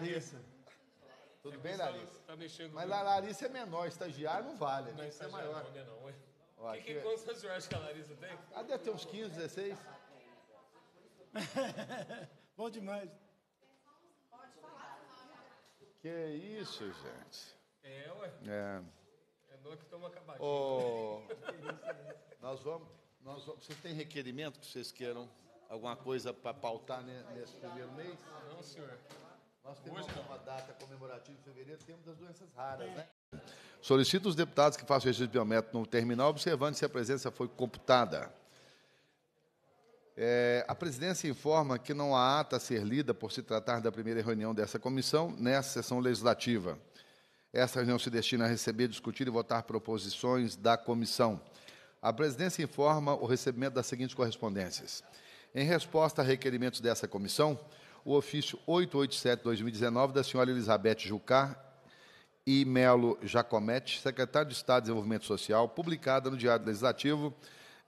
Larissa. Tudo bem, tá Larissa? Tá mexendo Mas a Larissa é menor, estagiário não vale. Né? Não, é maior. Não, é não. que, que, que... É- quantos anos você acha que a Larissa tem? Ah, deve ter uns 15, 16. Bom demais. Que isso, gente. É, ué. É. É nó que toma acabadinho. Oh, nós vamos, nós vamos. Vocês têm requerimento que vocês queiram alguma coisa para pautar nesse primeiro mês? Não, senhor. Nós temos uma data comemorativa em fevereiro, temos das doenças raras, é. né? Solicito os deputados que façam registro biométrico no terminal, observando se a presença foi computada. É, a presidência informa que não há ata a ser lida por se tratar da primeira reunião dessa comissão nessa sessão legislativa. Essa reunião se destina a receber, discutir e votar proposições da comissão. A presidência informa o recebimento das seguintes correspondências. Em resposta a requerimentos dessa comissão, o ofício 887-2019 da senhora Elizabeth Jucá e Melo Jacomete, secretário de Estado de Desenvolvimento Social, publicada no Diário Legislativo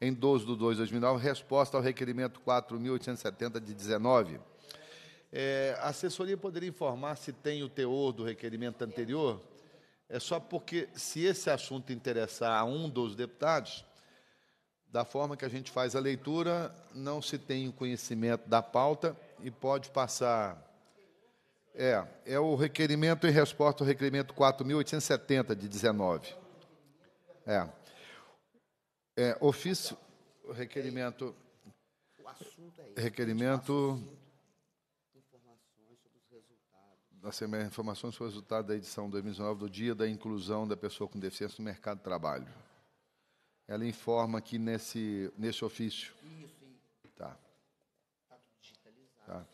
em 12 de 2 de 2009, resposta ao requerimento 4.870 de 19. É, a assessoria poderia informar se tem o teor do requerimento anterior? É só porque, se esse assunto interessar a um dos deputados, da forma que a gente faz a leitura, não se tem o conhecimento da pauta e pode passar. É, é o requerimento em resposta ao requerimento 4.870 de 19. É. é ofício, requerimento. É requerimento. Da Assembleia Informações sobre o resultado é, da edição 2019 do Dia da Inclusão da Pessoa com Deficiência no Mercado de Trabalho. Ela informa que nesse, nesse ofício. Isso Tá.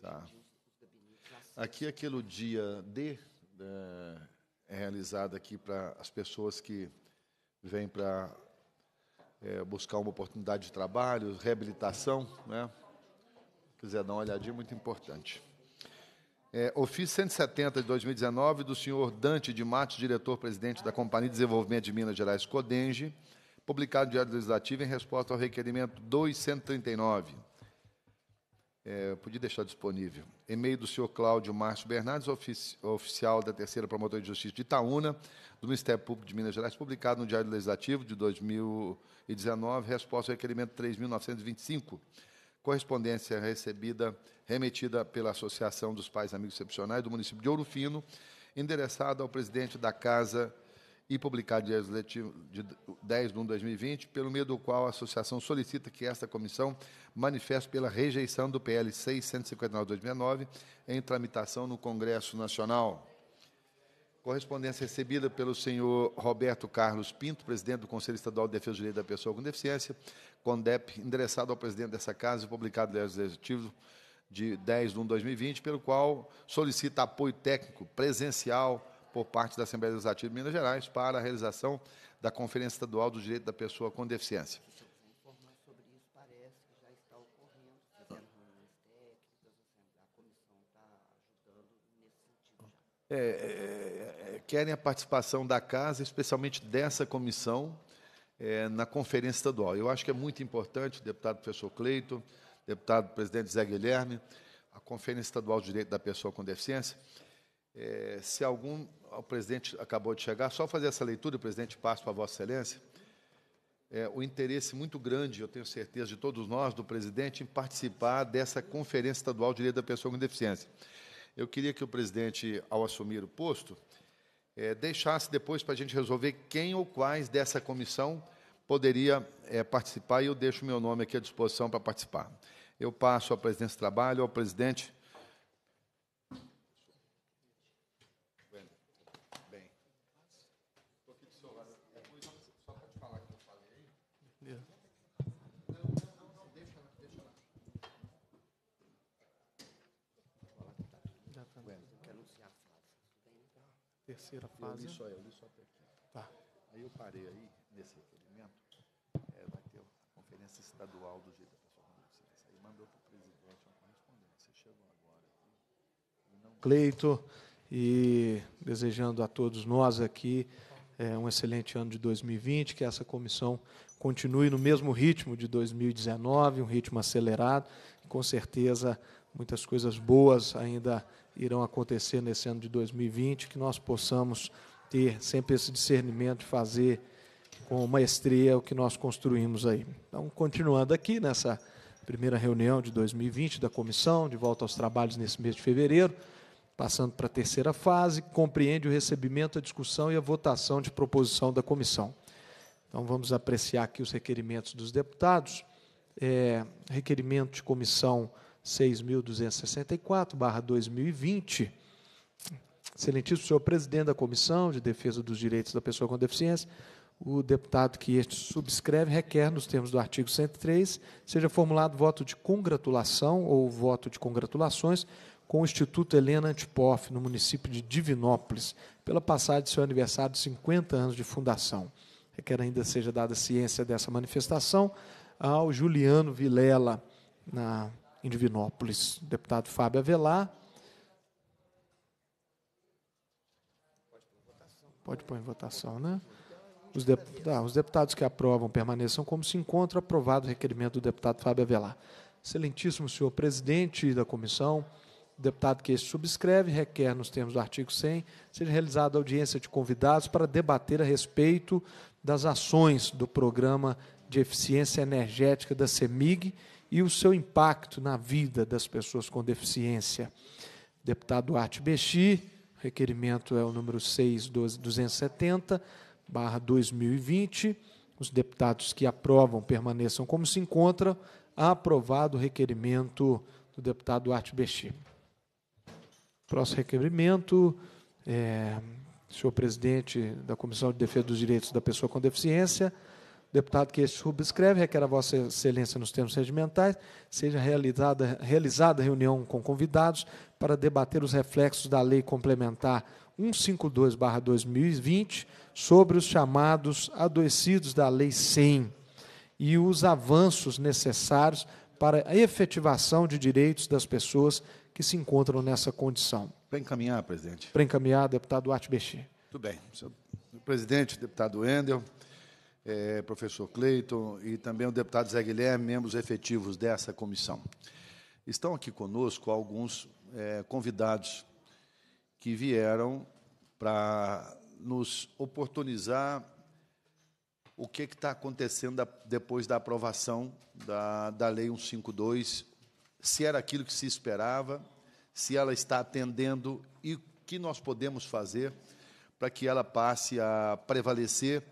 Tá. Aqui, é aquele dia D, é, é realizado aqui para as pessoas que vêm para é, buscar uma oportunidade de trabalho, reabilitação, né? Quiser dar uma olhadinha, muito importante. É, ofício 170 de 2019 do senhor Dante de Matos, diretor-presidente da Companhia de Desenvolvimento de Minas Gerais, Codenge, publicado no Diário Legislativo em resposta ao requerimento 239 é, podia deixar disponível. E-mail do senhor Cláudio Márcio Bernardes, ofici oficial da Terceira Promotoria de Justiça de Itaúna, do Ministério Público de Minas Gerais, publicado no Diário Legislativo de 2019, resposta ao requerimento 3.925. Correspondência recebida, remetida pela Associação dos Pais Amigos Excepcionais do município de Ouro Fino, endereçada ao presidente da Casa e publicado Diário legislativo de 10 de 1 de 2020, pelo meio do qual a associação solicita que esta comissão manifeste pela rejeição do PL 659-2009 em tramitação no Congresso Nacional. Correspondência recebida pelo senhor Roberto Carlos Pinto, presidente do Conselho Estadual de Defesa dos Direito da Pessoa com Deficiência, CONDEP, endereçado ao presidente dessa casa, publicado no Legislativo de 10 de 1 de 2020, pelo qual solicita apoio técnico presencial por parte da Assembleia Legislativa de Minas Gerais para a realização da Conferência Estadual do Direito da Pessoa com Deficiência. É, é, é, querem a participação da casa, especialmente dessa comissão, é, na conferência estadual. Eu acho que é muito importante, deputado professor Cleito, deputado presidente Zé Guilherme, a Conferência Estadual de Direito da Pessoa com Deficiência. É, se algum o presidente acabou de chegar, só fazer essa leitura, o presidente Passo para Vossa Excelência. É, o interesse muito grande, eu tenho certeza, de todos nós, do presidente, em participar dessa Conferência Estadual de Direito da Pessoa com Deficiência. Eu queria que o presidente, ao assumir o posto, é, deixasse depois para a gente resolver quem ou quais dessa comissão poderia é, participar, e eu deixo meu nome aqui à disposição para participar. Eu passo à presidência do trabalho, ao presidente terceira fase. Eu li só, eu li só até aqui. Tá. Aí eu parei aí, nesse requerimento, é, vai ter a conferência estadual do jeito da pessoa Aí mandou para o presidente uma correspondência. Chegou agora. Não... Cleito, e desejando a todos nós aqui é, um excelente ano de 2020, que essa comissão continue no mesmo ritmo de 2019, um ritmo acelerado, e com certeza muitas coisas boas ainda irão acontecer nesse ano de 2020, que nós possamos ter sempre esse discernimento de fazer com maestria o que nós construímos aí. Então, continuando aqui nessa primeira reunião de 2020 da comissão, de volta aos trabalhos nesse mês de fevereiro, passando para a terceira fase, compreende o recebimento, a discussão e a votação de proposição da comissão. Então, vamos apreciar aqui os requerimentos dos deputados. É, requerimento de comissão 6.264-2020. Excelentíssimo senhor presidente da Comissão de Defesa dos Direitos da Pessoa com Deficiência, o deputado que este subscreve requer, nos termos do artigo 103, seja formulado voto de congratulação ou voto de congratulações com o Instituto Helena Antipoff, no município de Divinópolis, pela passagem de seu aniversário de 50 anos de fundação. Requer ainda seja dada ciência dessa manifestação ao Juliano Vilela, na em Divinópolis. O deputado Fábio Avelar. Pode pôr em votação, né? Os, de... ah, tá, os deputados que aprovam permaneçam como se encontra aprovado o requerimento do deputado Fábio Avelar. Excelentíssimo senhor presidente da comissão, deputado que este subscreve requer, nos termos do artigo 100, seja realizada audiência de convidados para debater a respeito das ações do Programa de Eficiência Energética da CEMIG e o seu impacto na vida das pessoas com deficiência. Deputado Arte Bexi, requerimento é o número 6270, 2020. Os deputados que aprovam permaneçam como se encontram. Aprovado o requerimento do deputado Arte Bexi. Próximo requerimento, é, senhor presidente da Comissão de Defesa dos Direitos da Pessoa com Deficiência, deputado que este subscreve, requer a Vossa Excelência nos termos regimentais, seja realizada, realizada reunião com convidados para debater os reflexos da Lei Complementar 152-2020 sobre os chamados adoecidos da Lei 100 e os avanços necessários para a efetivação de direitos das pessoas que se encontram nessa condição. Para encaminhar, presidente. Para encaminhar, deputado Arte Bexi. Tudo bem. Senhor presidente, deputado Endel, é, professor Cleiton e também o deputado Zé Guilherme, membros efetivos dessa comissão. Estão aqui conosco alguns é, convidados que vieram para nos oportunizar o que está acontecendo da, depois da aprovação da, da Lei 152, se era aquilo que se esperava, se ela está atendendo e o que nós podemos fazer para que ela passe a prevalecer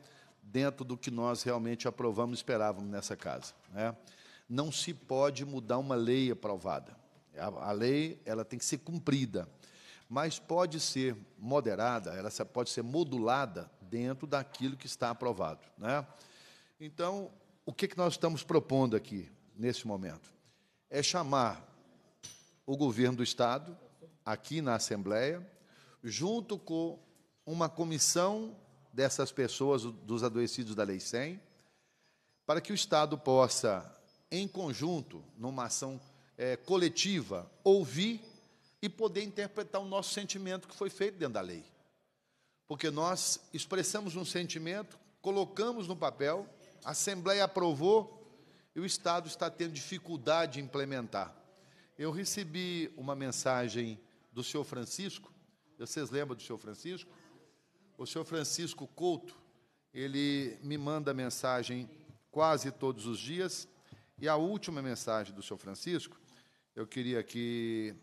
dentro do que nós realmente aprovamos e esperávamos nessa casa. Né? Não se pode mudar uma lei aprovada. A, a lei ela tem que ser cumprida, mas pode ser moderada, ela pode ser modulada dentro daquilo que está aprovado. Né? Então, o que, que nós estamos propondo aqui, nesse momento? É chamar o governo do Estado, aqui na Assembleia, junto com uma comissão dessas pessoas, dos adoecidos da Lei 100, para que o Estado possa, em conjunto, numa ação é, coletiva, ouvir e poder interpretar o nosso sentimento que foi feito dentro da lei. Porque nós expressamos um sentimento, colocamos no papel, a Assembleia aprovou e o Estado está tendo dificuldade de implementar. Eu recebi uma mensagem do senhor Francisco, vocês lembram do senhor Francisco? O senhor Francisco Couto, ele me manda mensagem quase todos os dias. E a última mensagem do senhor Francisco, eu queria aqui,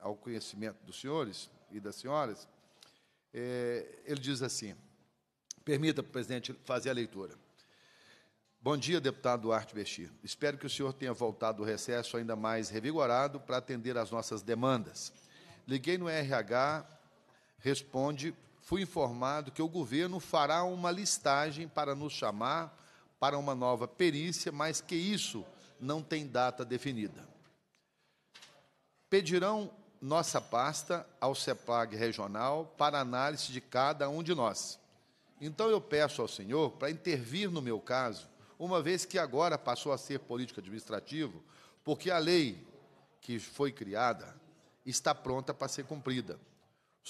ao conhecimento dos senhores e das senhoras, é, ele diz assim: permita, presidente, fazer a leitura. Bom dia, deputado Duarte Bechir. Espero que o senhor tenha voltado do recesso ainda mais revigorado para atender às nossas demandas. Liguei no RH, responde fui informado que o governo fará uma listagem para nos chamar para uma nova perícia, mas que isso não tem data definida. Pedirão nossa pasta ao Cepag regional para análise de cada um de nós. Então eu peço ao senhor para intervir no meu caso, uma vez que agora passou a ser político administrativo, porque a lei que foi criada está pronta para ser cumprida.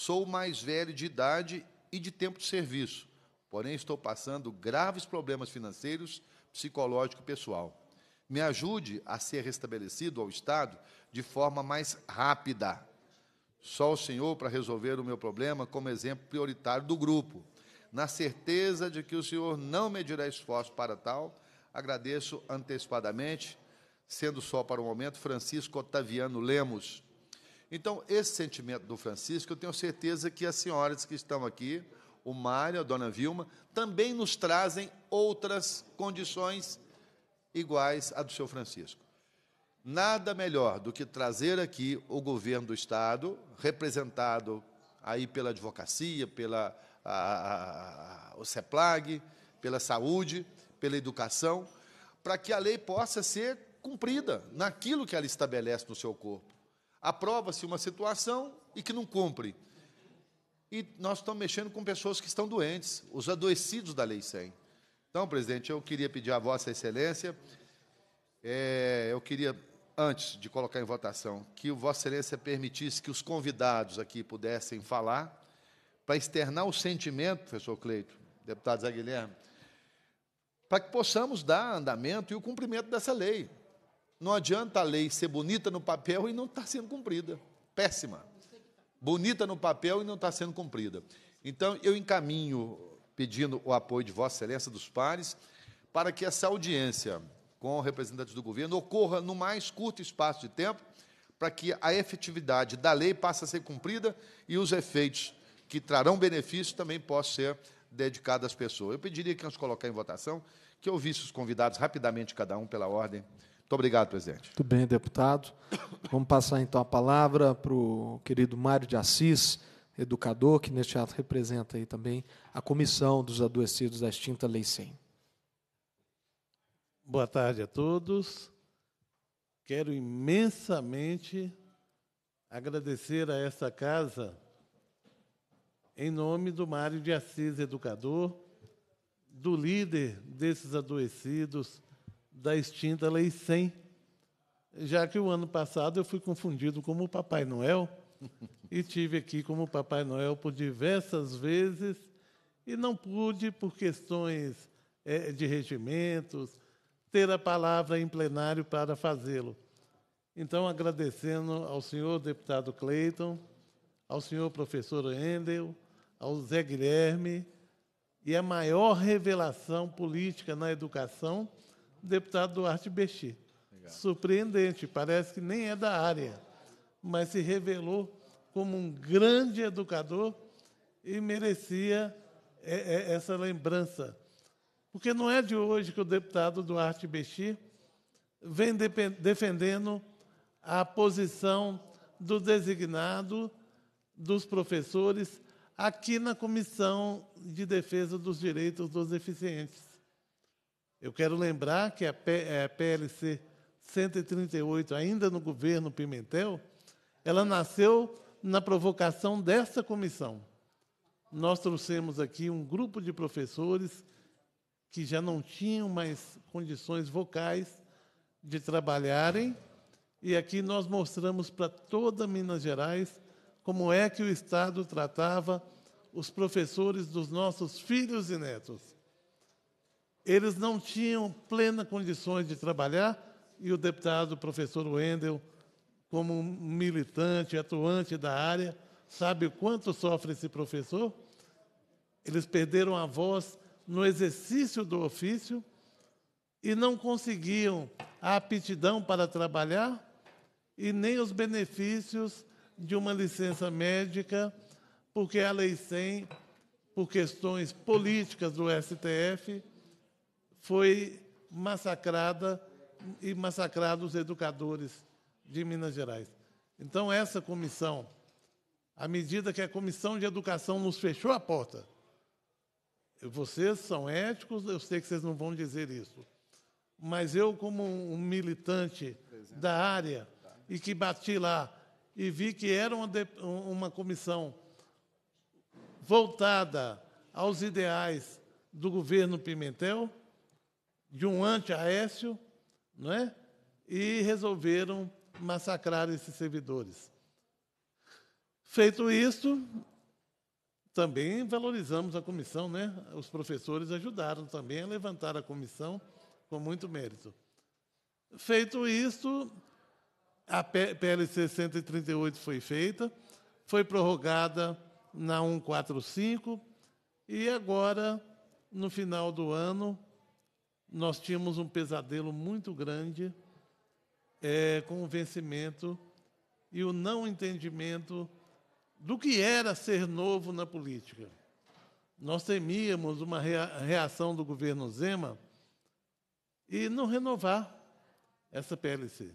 Sou mais velho de idade e de tempo de serviço, porém estou passando graves problemas financeiros, psicológico e pessoal. Me ajude a ser restabelecido ao Estado de forma mais rápida. Só o Senhor para resolver o meu problema como exemplo prioritário do grupo. Na certeza de que o Senhor não medirá esforço para tal, agradeço antecipadamente, sendo só para o momento, Francisco Otaviano Lemos então, esse sentimento do Francisco, eu tenho certeza que as senhoras que estão aqui, o Mário, a dona Vilma, também nos trazem outras condições iguais à do seu Francisco. Nada melhor do que trazer aqui o governo do Estado, representado aí pela advocacia, pela a, a, o CEPLAG, pela saúde, pela educação, para que a lei possa ser cumprida naquilo que ela estabelece no seu corpo aprova-se uma situação e que não cumpre. E nós estamos mexendo com pessoas que estão doentes, os adoecidos da Lei 100. Então, presidente, eu queria pedir à Vossa Excelência, é, eu queria, antes de colocar em votação, que Vossa Excelência permitisse que os convidados aqui pudessem falar, para externar o sentimento, professor Cleito, deputado Zé Guilherme, para que possamos dar andamento e o cumprimento dessa lei. Não adianta a lei ser bonita no papel e não estar tá sendo cumprida. Péssima. Bonita no papel e não está sendo cumprida. Então, eu encaminho, pedindo o apoio de Vossa Excelência dos pares, para que essa audiência com representantes do governo ocorra no mais curto espaço de tempo, para que a efetividade da lei passe a ser cumprida e os efeitos que trarão benefício também possam ser dedicados às pessoas. Eu pediria que nós colocar em votação, que eu ouvisse os convidados rapidamente, cada um pela ordem. Muito obrigado, presidente. Muito bem, deputado. Vamos passar então a palavra para o querido Mário de Assis, educador, que neste ato representa aí também a comissão dos adoecidos da extinta Lei 100. Boa tarde a todos. Quero imensamente agradecer a esta casa em nome do Mário de Assis, educador, do líder desses adoecidos da extinta Lei 100, já que o ano passado eu fui confundido como Papai Noel e tive aqui como Papai Noel por diversas vezes e não pude, por questões é, de regimentos, ter a palavra em plenário para fazê-lo. Então, agradecendo ao senhor deputado Cleiton, ao senhor professor Endel, ao Zé Guilherme, e a maior revelação política na educação deputado Duarte Bexi. Surpreendente, parece que nem é da área, mas se revelou como um grande educador e merecia é, é, essa lembrança. Porque não é de hoje que o deputado Duarte Bexi vem defendendo a posição do designado dos professores aqui na Comissão de Defesa dos Direitos dos Deficientes. Eu quero lembrar que a PLC é, 138, ainda no governo Pimentel, ela nasceu na provocação dessa comissão. Nós trouxemos aqui um grupo de professores que já não tinham mais condições vocais de trabalharem, e aqui nós mostramos para toda Minas Gerais como é que o Estado tratava os professores dos nossos filhos e netos eles não tinham plena condições de trabalhar e o deputado professor Wendel, como militante, atuante da área, sabe o quanto sofre esse professor? Eles perderam a voz no exercício do ofício e não conseguiam a aptidão para trabalhar e nem os benefícios de uma licença médica, porque a Lei 100, por questões políticas do STF, foi massacrada e massacrados os educadores de Minas Gerais. Então, essa comissão, à medida que a Comissão de Educação nos fechou a porta, vocês são éticos, eu sei que vocês não vão dizer isso, mas eu, como um militante da área e que bati lá e vi que era uma, de, uma comissão voltada aos ideais do governo Pimentel, de um anti-Aécio, não é? E resolveram massacrar esses servidores. Feito isso, também valorizamos a comissão, né? Os professores ajudaram também a levantar a comissão com muito mérito. Feito isso, a PLC 138 foi feita, foi prorrogada na 145 e agora, no final do ano, nós tínhamos um pesadelo muito grande é, com o vencimento e o não entendimento do que era ser novo na política. Nós temíamos uma reação do governo Zema e não renovar essa PLC.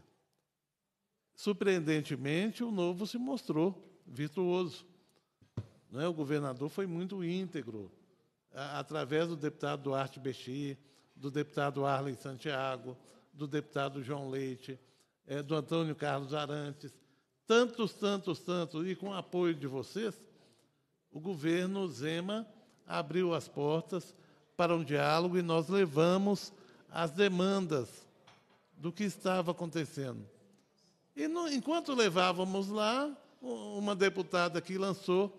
Surpreendentemente, o novo se mostrou virtuoso. Né? O governador foi muito íntegro, através do deputado Duarte Bexi, do deputado Arlen Santiago, do deputado João Leite, é, do Antônio Carlos Arantes, tantos, tantos, tantos, e com o apoio de vocês, o governo Zema abriu as portas para um diálogo e nós levamos as demandas do que estava acontecendo. E no, enquanto levávamos lá, uma deputada que lançou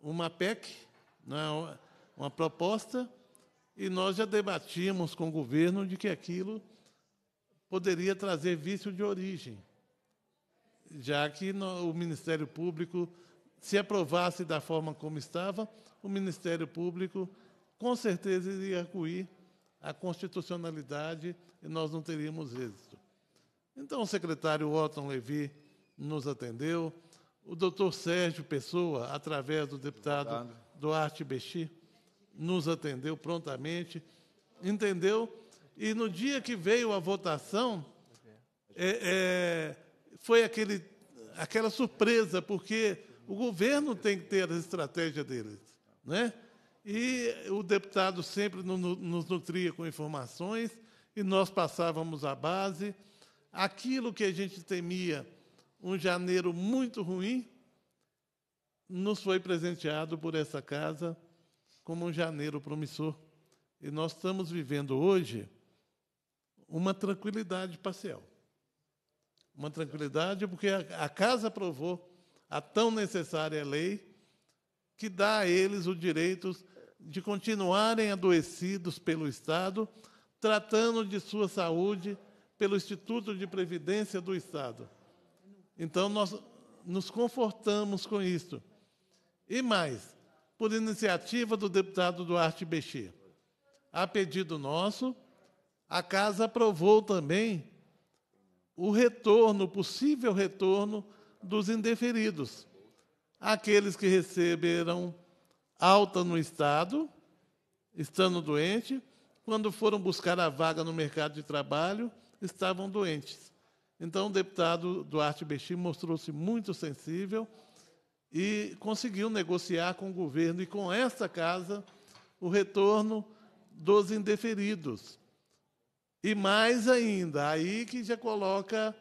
uma PEC, né, uma proposta, e nós já debatimos com o governo de que aquilo poderia trazer vício de origem, já que no, o Ministério Público, se aprovasse da forma como estava, o Ministério Público com certeza iria acuir a constitucionalidade e nós não teríamos êxito. Então, o secretário Otton Levi nos atendeu, o doutor Sérgio Pessoa, através do deputado Duarte Bexi, nos atendeu prontamente, entendeu? E no dia que veio a votação, é, é, foi aquele, aquela surpresa, porque o governo tem que ter a estratégia deles. Né? E o deputado sempre nos nutria com informações, e nós passávamos a base. Aquilo que a gente temia, um janeiro muito ruim, nos foi presenteado por essa casa como um janeiro promissor. E nós estamos vivendo hoje uma tranquilidade parcial. Uma tranquilidade porque a, Casa aprovou a tão necessária lei que dá a eles o direito de continuarem adoecidos pelo Estado, tratando de sua saúde pelo Instituto de Previdência do Estado. Então, nós nos confortamos com isto. E mais, por iniciativa do deputado Duarte Bexê. A pedido nosso, a Casa aprovou também o retorno, o possível retorno dos indeferidos, aqueles que receberam alta no Estado, estando doente, quando foram buscar a vaga no mercado de trabalho, estavam doentes. Então, o deputado Duarte Bexim mostrou-se muito sensível e conseguiu negociar com o governo e com essa casa o retorno dos indeferidos. E mais ainda, aí que já coloca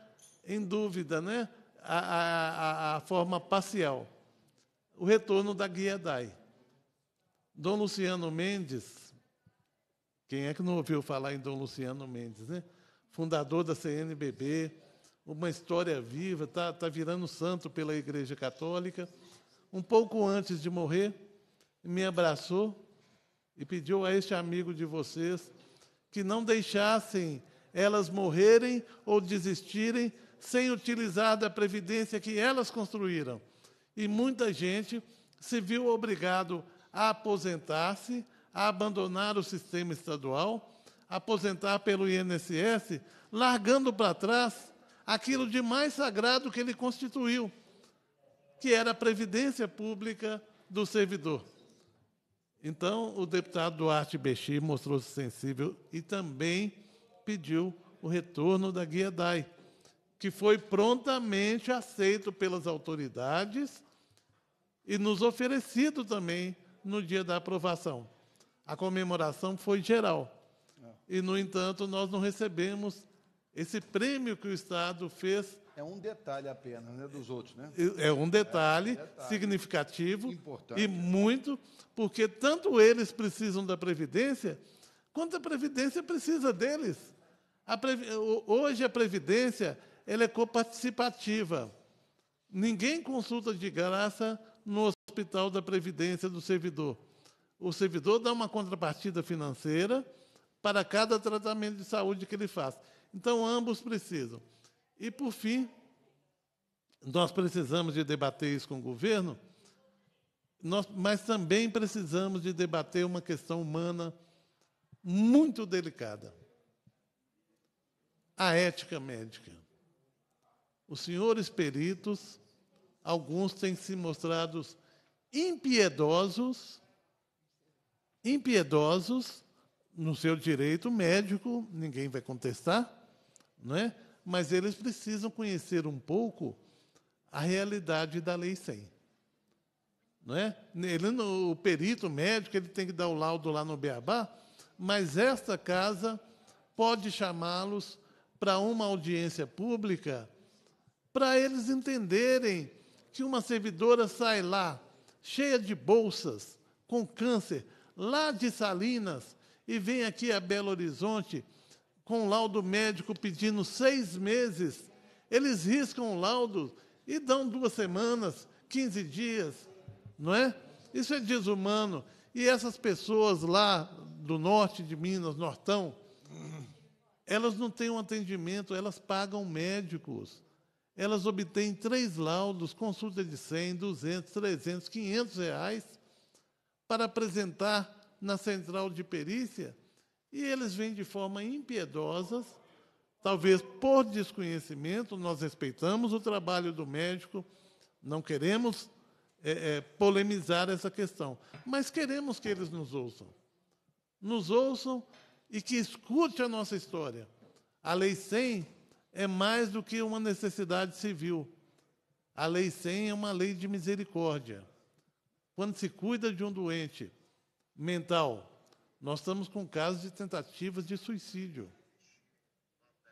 em dúvida né, a, a, a forma parcial, o retorno da Guiadai. Dom Luciano Mendes, quem é que não ouviu falar em Dom Luciano Mendes, né? fundador da CNBB, uma história viva, está tá virando santo pela Igreja Católica. Um pouco antes de morrer, me abraçou e pediu a este amigo de vocês que não deixassem elas morrerem ou desistirem sem utilizar da previdência que elas construíram. E muita gente se viu obrigado a aposentar-se, a abandonar o sistema estadual, aposentar pelo INSS, largando para trás aquilo de mais sagrado que ele constituiu, que era a previdência pública do servidor. Então, o deputado Duarte Bexi mostrou-se sensível e também pediu o retorno da guia DAI, que foi prontamente aceito pelas autoridades e nos oferecido também no dia da aprovação. A comemoração foi geral. É. E, no entanto, nós não recebemos esse prêmio que o Estado fez. É um detalhe apenas, né, dos outros, né? É um detalhe, é, é um detalhe significativo importante. e muito, porque tanto eles precisam da Previdência, quanto a Previdência precisa deles. A Previ... Hoje a Previdência ela é coparticipativa. Ninguém consulta de graça no hospital da Previdência do servidor. O servidor dá uma contrapartida financeira para cada tratamento de saúde que ele faz. Então, ambos precisam. E, por fim, nós precisamos de debater isso com o governo, nós, mas também precisamos de debater uma questão humana muito delicada: a ética médica. Os senhores peritos, alguns têm se mostrado impiedosos, impiedosos no seu direito médico, ninguém vai contestar não é? Mas eles precisam conhecer um pouco a realidade da lei 100. Não é? Ele, o perito médico, ele tem que dar o laudo lá no Beabá, mas esta casa pode chamá-los para uma audiência pública para eles entenderem que uma servidora sai lá cheia de bolsas, com câncer, lá de Salinas, e vem aqui a Belo Horizonte com um laudo médico pedindo seis meses, eles riscam o laudo e dão duas semanas, 15 dias, não é? Isso é desumano. E essas pessoas lá do norte de Minas, Nortão, elas não têm um atendimento, elas pagam médicos. Elas obtêm três laudos, consulta de 100, 200, 300, 500 reais para apresentar na central de perícia e eles vêm de forma impiedosa, talvez por desconhecimento, nós respeitamos o trabalho do médico, não queremos é, é, polemizar essa questão, mas queremos que eles nos ouçam. Nos ouçam e que escute a nossa história. A Lei 100 é mais do que uma necessidade civil. A Lei 100 é uma lei de misericórdia. Quando se cuida de um doente mental, nós estamos com casos de tentativas de suicídio.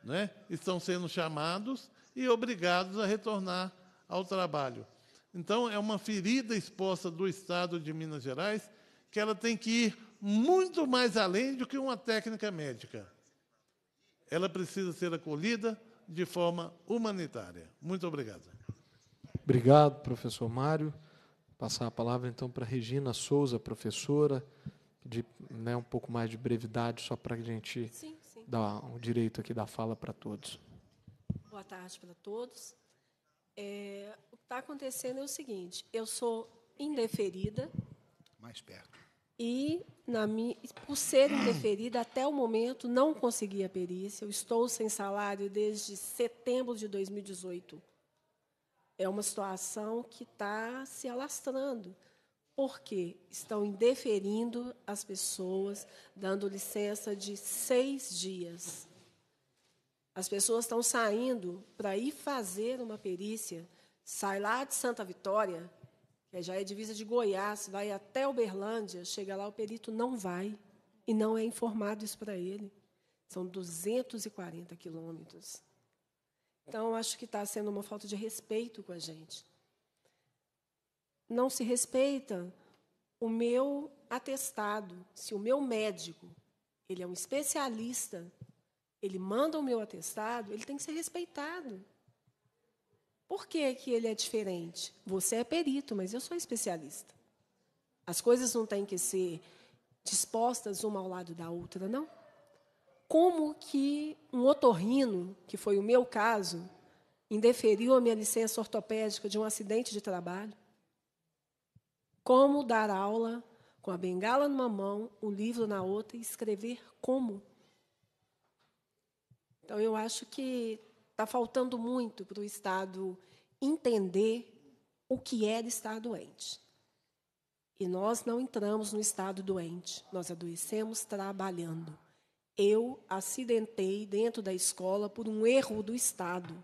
Né? Estão sendo chamados e obrigados a retornar ao trabalho. Então, é uma ferida exposta do Estado de Minas Gerais que ela tem que ir muito mais além do que uma técnica médica. Ela precisa ser acolhida de forma humanitária. Muito obrigado. Obrigado, professor Mário. Passar a palavra então para Regina Souza, professora, de né, um pouco mais de brevidade, só para a gente sim, sim. dar o direito aqui da fala para todos. Boa tarde para todos. É, o que está acontecendo é o seguinte: eu sou indeferida. Mais perto. E, na minha, por ser indeferida, até o momento não consegui a perícia. Eu estou sem salário desde setembro de 2018. É uma situação que está se alastrando porque estão indeferindo as pessoas, dando licença de seis dias. As pessoas estão saindo para ir fazer uma perícia, sai lá de Santa Vitória, que já é divisa de Goiás, vai até Uberlândia, chega lá, o perito não vai e não é informado isso para ele. São 240 quilômetros. Então, acho que está sendo uma falta de respeito com a gente não se respeita o meu atestado, se o meu médico, ele é um especialista, ele manda o meu atestado, ele tem que ser respeitado. Por que, que ele é diferente? Você é perito, mas eu sou especialista. As coisas não têm que ser dispostas uma ao lado da outra, não? Como que um otorrino, que foi o meu caso, indeferiu a minha licença ortopédica de um acidente de trabalho? Como dar aula com a bengala numa mão, o livro na outra e escrever como? Então, eu acho que está faltando muito para o Estado entender o que é estar doente. E nós não entramos no estado doente, nós adoecemos trabalhando. Eu acidentei dentro da escola por um erro do Estado,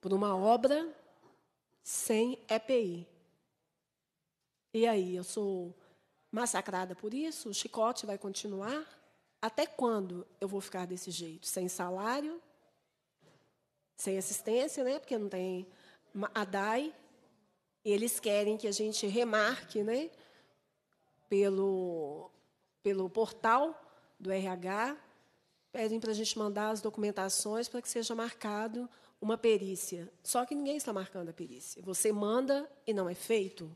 por uma obra sem EPI. E aí, eu sou massacrada por isso? O chicote vai continuar? Até quando eu vou ficar desse jeito? Sem salário? Sem assistência, né? Porque não tem a DAI. eles querem que a gente remarque, né? Pelo, pelo portal do RH, pedem para a gente mandar as documentações para que seja marcado uma perícia. Só que ninguém está marcando a perícia. Você manda e não é feito.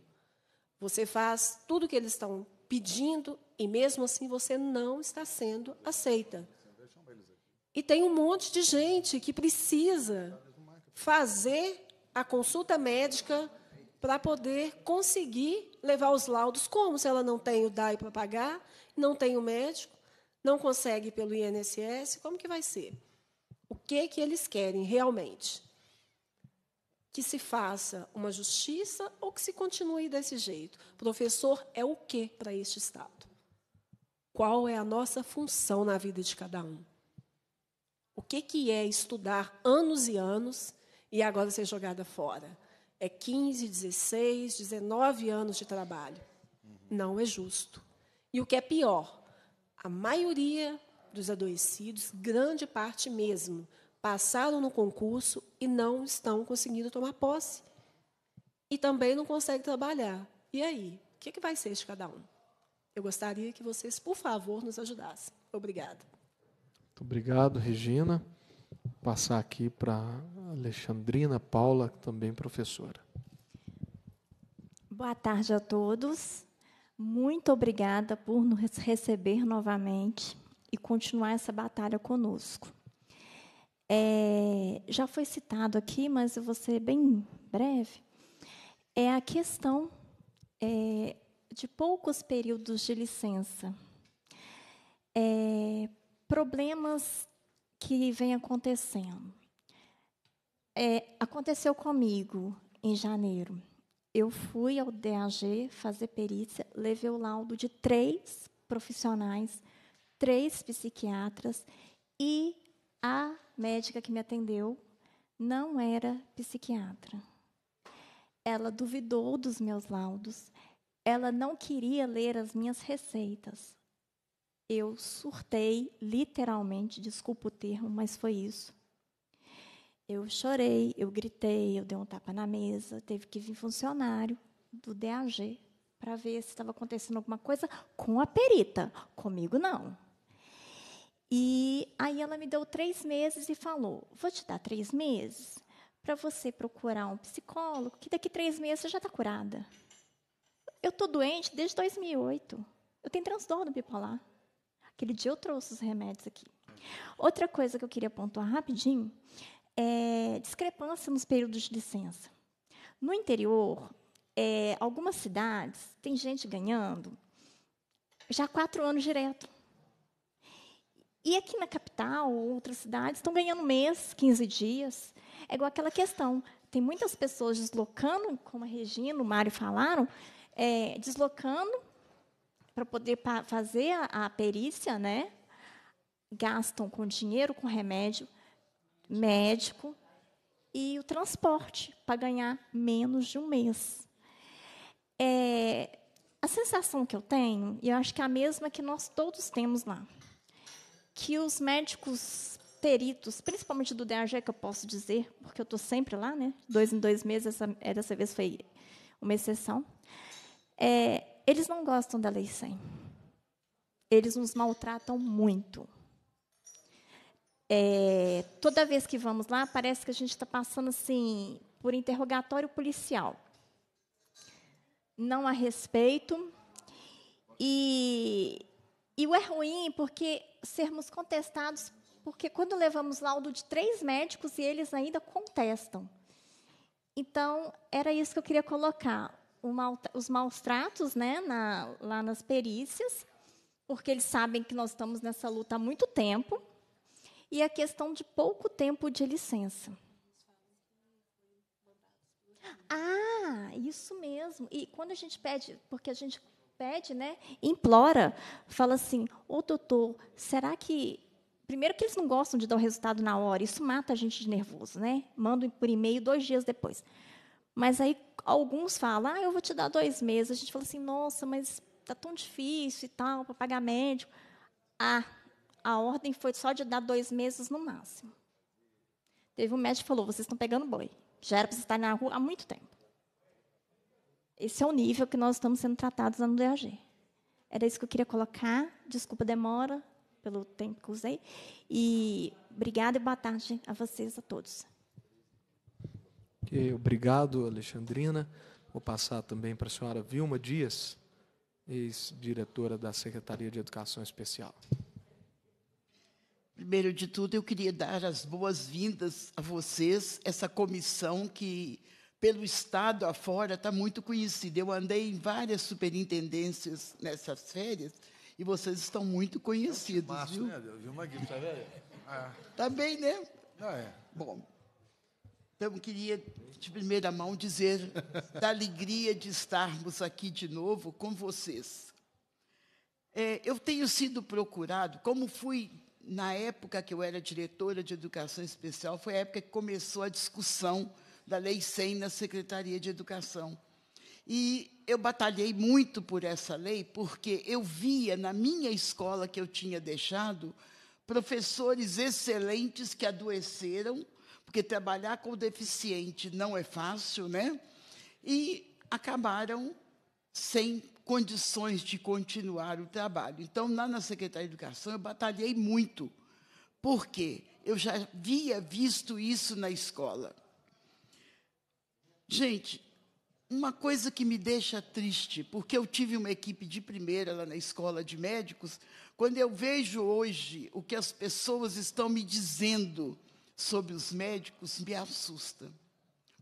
Você faz tudo o que eles estão pedindo e mesmo assim você não está sendo aceita. E tem um monte de gente que precisa fazer a consulta médica para poder conseguir levar os laudos como se ela não tem o DAI para pagar, não tem o médico, não consegue pelo INSS, como que vai ser? O que que eles querem realmente? que se faça uma justiça ou que se continue desse jeito. Professor é o que para este Estado? Qual é a nossa função na vida de cada um? O que, que é estudar anos e anos e agora ser jogada fora? É 15, 16, 19 anos de trabalho. Uhum. Não é justo. E o que é pior, a maioria dos adoecidos, grande parte mesmo, passaram no concurso e não estão conseguindo tomar posse. E também não conseguem trabalhar. E aí? O que, é que vai ser de cada um? Eu gostaria que vocês, por favor, nos ajudassem. Obrigada. Muito obrigado, Regina. Vou passar aqui para Alexandrina Paula, também é professora. Boa tarde a todos. Muito obrigada por nos receber novamente e continuar essa batalha conosco é, já foi citado aqui, mas eu vou ser bem breve, é a questão é, de poucos períodos de licença. É, problemas que vêm acontecendo. É, aconteceu comigo em janeiro. Eu fui ao DAG fazer perícia, levei o laudo de três profissionais, três psiquiatras e a médica que me atendeu não era psiquiatra. Ela duvidou dos meus laudos, ela não queria ler as minhas receitas. Eu surtei, literalmente, desculpa o termo, mas foi isso. Eu chorei, eu gritei, eu dei um tapa na mesa, teve que vir funcionário do DAG para ver se estava acontecendo alguma coisa com a perita. Comigo, não. E aí ela me deu três meses e falou: Vou te dar três meses para você procurar um psicólogo, que daqui três meses você já está curada. Eu estou doente desde 2008. Eu tenho transtorno bipolar. Aquele dia eu trouxe os remédios aqui. Outra coisa que eu queria pontuar rapidinho é discrepância nos períodos de licença. No interior, é, algumas cidades, tem gente ganhando já quatro anos direto. E aqui na capital, outras cidades estão ganhando mês, 15 dias. É igual aquela questão. Tem muitas pessoas deslocando, como a Regina, o Mário falaram, é, deslocando para poder pa fazer a, a perícia, né? Gastam com dinheiro, com remédio, médico e o transporte para ganhar menos de um mês. É, a sensação que eu tenho, e eu acho que é a mesma que nós todos temos lá que os médicos peritos, principalmente do DAG, que eu posso dizer, porque eu estou sempre lá, né? dois em dois meses, essa, é, dessa vez foi uma exceção, é, eles não gostam da Lei 100. Eles nos maltratam muito. É, toda vez que vamos lá, parece que a gente está passando assim por interrogatório policial. Não há respeito. E, e é ruim porque sermos contestados, porque quando levamos laudo de três médicos e eles ainda contestam. Então, era isso que eu queria colocar. Mal, os maus tratos né, na, lá nas perícias, porque eles sabem que nós estamos nessa luta há muito tempo, e a questão de pouco tempo de licença. Ah, isso mesmo. E quando a gente pede, porque a gente pede, né, implora, fala assim: ô oh, doutor, será que. Primeiro que eles não gostam de dar o resultado na hora, isso mata a gente de nervoso, né? Manda por e-mail dois dias depois. Mas aí alguns falam, ah, eu vou te dar dois meses. A gente fala assim, nossa, mas tá tão difícil e tal, para pagar médico. Ah, a ordem foi só de dar dois meses no máximo. Teve um médico que falou, vocês estão pegando boi. Já era para estar na rua há muito tempo. Esse é o nível que nós estamos sendo tratados no DAG. Era isso que eu queria colocar. Desculpa a demora pelo tempo que usei. E obrigada e boa tarde a vocês, a todos. Okay, obrigado, Alexandrina. Vou passar também para a senhora Vilma Dias, ex-diretora da Secretaria de Educação Especial. Primeiro de tudo, eu queria dar as boas-vindas a vocês, essa comissão que pelo estado afora está muito conhecido. Eu andei em várias superintendências nessas férias e vocês estão muito conhecidos, Nossa, é viu? né, viu, Maguinho? Tá vendo? Ah. bem, né? Não é. Bom, então queria de primeira mão dizer da alegria de estarmos aqui de novo com vocês. É, eu tenho sido procurado, como fui na época que eu era diretora de educação especial, foi a época que começou a discussão da Lei 100 na Secretaria de Educação. E eu batalhei muito por essa lei, porque eu via na minha escola que eu tinha deixado professores excelentes que adoeceram, porque trabalhar com deficiente não é fácil, né? E acabaram sem condições de continuar o trabalho. Então, lá na Secretaria de Educação, eu batalhei muito, porque eu já havia visto isso na escola. Gente, uma coisa que me deixa triste, porque eu tive uma equipe de primeira lá na escola de médicos, quando eu vejo hoje o que as pessoas estão me dizendo sobre os médicos, me assusta.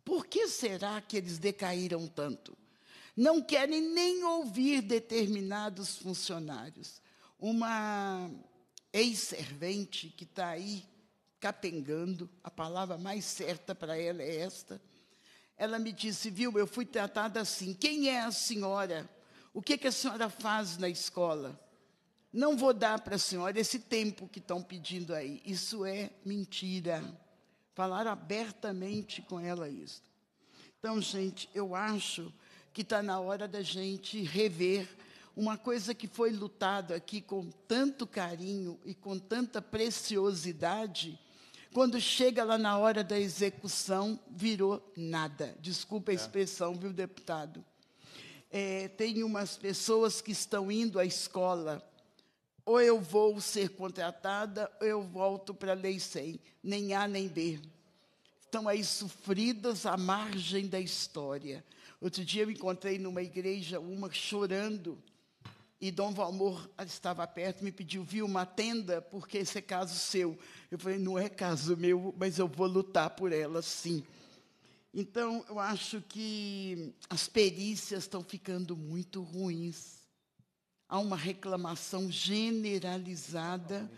Por que será que eles decaíram tanto? Não querem nem ouvir determinados funcionários. Uma ex-servente que está aí capengando, a palavra mais certa para ela é esta ela me disse: Viu, eu fui tratada assim. Quem é a senhora? O que, que a senhora faz na escola? Não vou dar para a senhora esse tempo que estão pedindo aí. Isso é mentira. Falaram abertamente com ela isso. Então, gente, eu acho que está na hora da gente rever uma coisa que foi lutado aqui com tanto carinho e com tanta preciosidade quando chega lá na hora da execução, virou nada. Desculpa a é. expressão, viu, deputado? É, tem umas pessoas que estão indo à escola. Ou eu vou ser contratada, ou eu volto para a Lei 100. Nem A nem B. Estão aí sofridas à margem da história. Outro dia eu encontrei numa igreja uma chorando e Dom Valmor estava perto, me pediu, viu uma tenda, porque esse é caso seu. Eu falei, não é caso meu, mas eu vou lutar por ela, sim. Então, eu acho que as perícias estão ficando muito ruins. Há uma reclamação generalizada,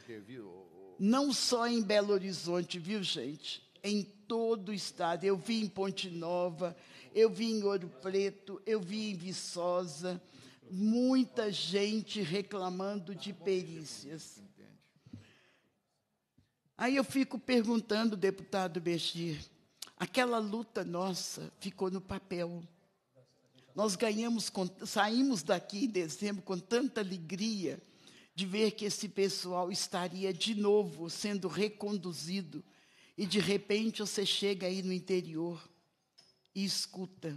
não só em Belo Horizonte, viu, gente? Em todo o estado. Eu vi em Ponte Nova, eu vi em Ouro Preto, eu vi em Viçosa muita gente reclamando de perícias. Aí eu fico perguntando, deputado Bergir, aquela luta nossa ficou no papel. Nós ganhamos, saímos daqui em dezembro com tanta alegria de ver que esse pessoal estaria de novo sendo reconduzido. E de repente você chega aí no interior e escuta.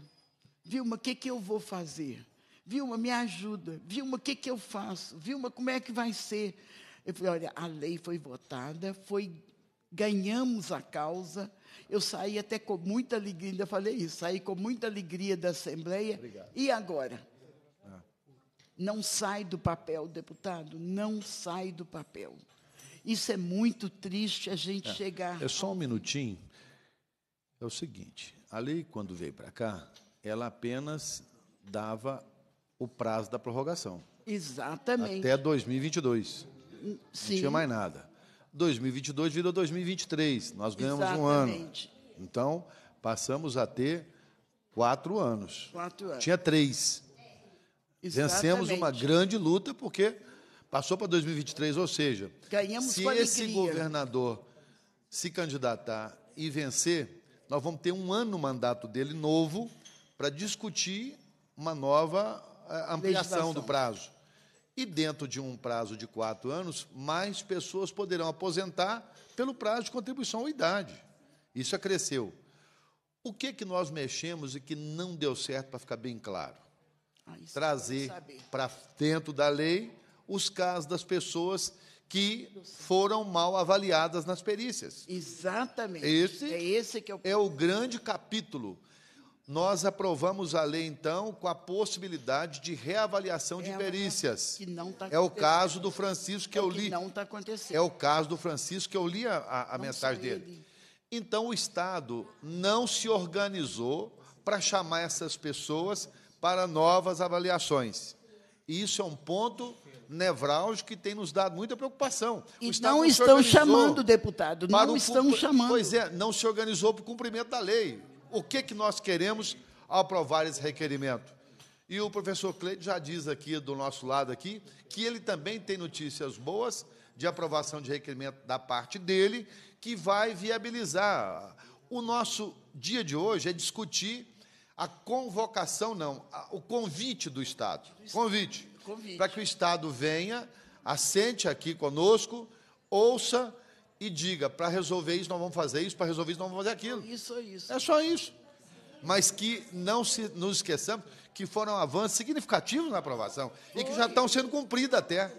Vilma, o que, que eu vou fazer? Vilma, me ajuda. Vilma, o que, que eu faço? Vilma, como é que vai ser? Eu falei, olha, a lei foi votada, foi ganhamos a causa. Eu saí até com muita alegria, ainda falei isso, saí com muita alegria da Assembleia. Obrigado. E agora? Ah. Não sai do papel, deputado, não sai do papel. Isso é muito triste a gente é. chegar. É só um minutinho. É o seguinte: a lei, quando veio para cá, ela apenas dava o prazo da prorrogação. Exatamente. Até 2022. Sim. Não tinha mais nada. 2022 virou 2023. Nós ganhamos Exatamente. um ano. Então, passamos a ter quatro anos. Quatro anos. Tinha três. Exatamente. Vencemos uma grande luta, porque passou para 2023, ou seja, Ganhamos se esse governador se candidatar e vencer, nós vamos ter um ano no mandato dele novo para discutir uma nova a ampliação Legislação. do prazo. E dentro de um prazo de quatro anos, mais pessoas poderão aposentar pelo prazo de contribuição ou idade. Isso acresceu. O que que nós mexemos e que não deu certo, para ficar bem claro? Ah, Trazer para dentro da lei os casos das pessoas que foram mal avaliadas nas perícias. Exatamente. Esse é, esse que é, o... é o grande capítulo nós aprovamos a lei, então, com a possibilidade de reavaliação de é perícias. Tá é o caso do Francisco que é eu li. Que não está acontecendo. É o caso do Francisco que eu li a, a, a mensagem dele. Ele. Então, o Estado não se organizou para chamar essas pessoas para novas avaliações. E isso é um ponto nevrálgico que tem nos dado muita preocupação. E não estão chamando, deputado, não estão chamando. Pois é, não se organizou para o cumprimento da lei o que, que nós queremos ao aprovar esse requerimento. E o professor Cleide já diz aqui do nosso lado aqui que ele também tem notícias boas de aprovação de requerimento da parte dele que vai viabilizar. O nosso dia de hoje é discutir a convocação, não, a, o convite do Estado. Convite. convite. Para que o Estado venha, assente aqui conosco, ouça e diga: para resolver isso, nós vamos fazer isso, para resolver isso, nós vamos fazer aquilo. É isso é isso. É só isso. Mas que não se, nos esqueçamos que foram avanços significativos na aprovação Foi. e que já estão sendo cumpridos até.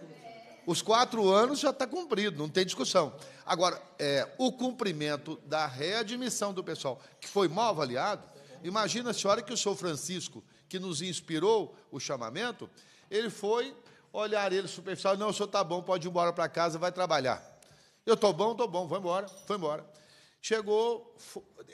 Os quatro anos já está cumprido, não tem discussão. Agora, é, o cumprimento da readmissão do pessoal que foi mal avaliado, imagina a senhora que o senhor Francisco, que nos inspirou o chamamento, ele foi olhar ele superficial, não, o senhor está bom, pode ir embora para casa, vai trabalhar. Eu estou bom, estou bom, vou embora, foi embora. Chegou,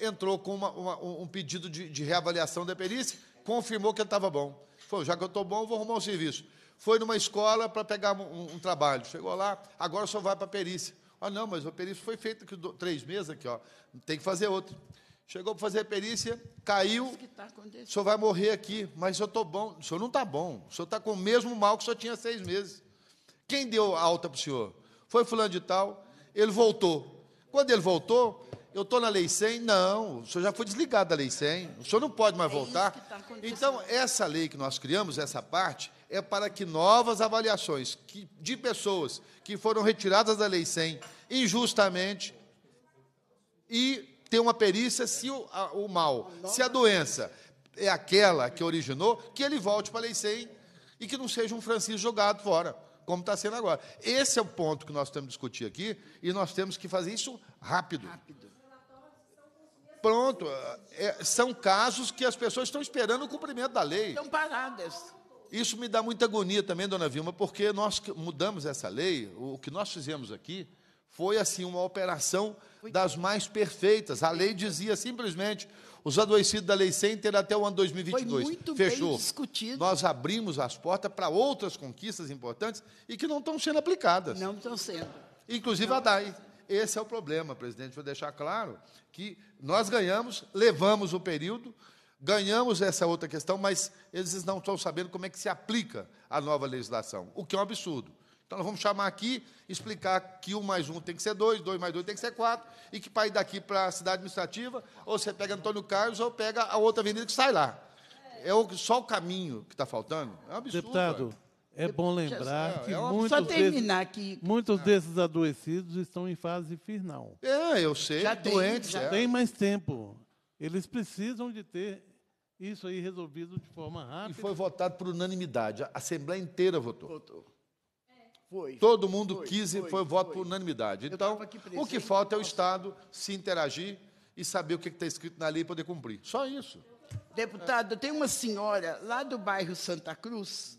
entrou com uma, uma, um pedido de, de, reavaliação da perícia, confirmou que ele estava bom. Falou, já que eu estou bom, vou arrumar um serviço. Foi numa escola para pegar um, um, trabalho. Chegou lá, agora só vai para a perícia. Ah, não, mas a perícia foi feita aqui, três meses aqui, ó. tem que fazer outro. Chegou para fazer a perícia, caiu. Tá o senhor vai morrer aqui, mas eu estou bom. O senhor não está bom. O senhor está com o mesmo mal que o senhor tinha seis meses. Quem deu alta para o senhor? Foi fulano de tal. Ele voltou. Quando ele voltou, eu estou na Lei 100? Não, o senhor já foi desligado da Lei 100. O senhor não pode mais é voltar. É tá então, essa lei que nós criamos, essa parte, é para que novas avaliações que, de pessoas que foram retiradas da Lei 100 injustamente e ter uma perícia se o, a, o mal, se a doença é aquela que originou, que ele volte para a Lei 100 e que não seja um Francisco jogado fora como está sendo agora. Esse é o ponto que nós temos que discutir aqui e nós temos que fazer isso rápido. rápido. Pronto, é, são casos que as pessoas estão esperando o cumprimento da lei. Estão paradas. Isso me dá muita agonia também, dona Vilma, porque nós mudamos essa lei, o que nós fizemos aqui foi assim uma operação das mais perfeitas. A lei dizia simplesmente: os adoecidos da Lei 100 terão até o ano 2022. Foi muito Fechou. bem discutido. Nós abrimos as portas para outras conquistas importantes e que não estão sendo aplicadas. Não estão sendo. Inclusive não. a DAI. Esse é o problema, presidente. Vou deixar claro que nós ganhamos, levamos o período, ganhamos essa outra questão, mas eles não estão sabendo como é que se aplica a nova legislação, o que é um absurdo. Então nós vamos chamar aqui, explicar que um mais um tem que ser dois, dois mais dois tem que ser quatro e que para ir daqui para a cidade administrativa, ou você pega Antônio Carlos, ou pega a outra avenida que sai lá. É o, só o caminho que está faltando. É um absurdo. Deputado, é bom lembrar é, que é uma... muitos, desses, muitos ah. desses adoecidos estão em fase final. É, eu sei. Já doentes. Tem, já é. tem mais tempo. Eles precisam de ter isso aí resolvido de forma rápida. E foi votado por unanimidade. A Assembleia inteira votou. Votou. Foi, Todo mundo foi, quis e foi, voto por unanimidade. Então, o que falta é o Estado se interagir e saber o que é está escrito na lei e poder cumprir. Só isso. Deputado, tem uma senhora lá do bairro Santa Cruz,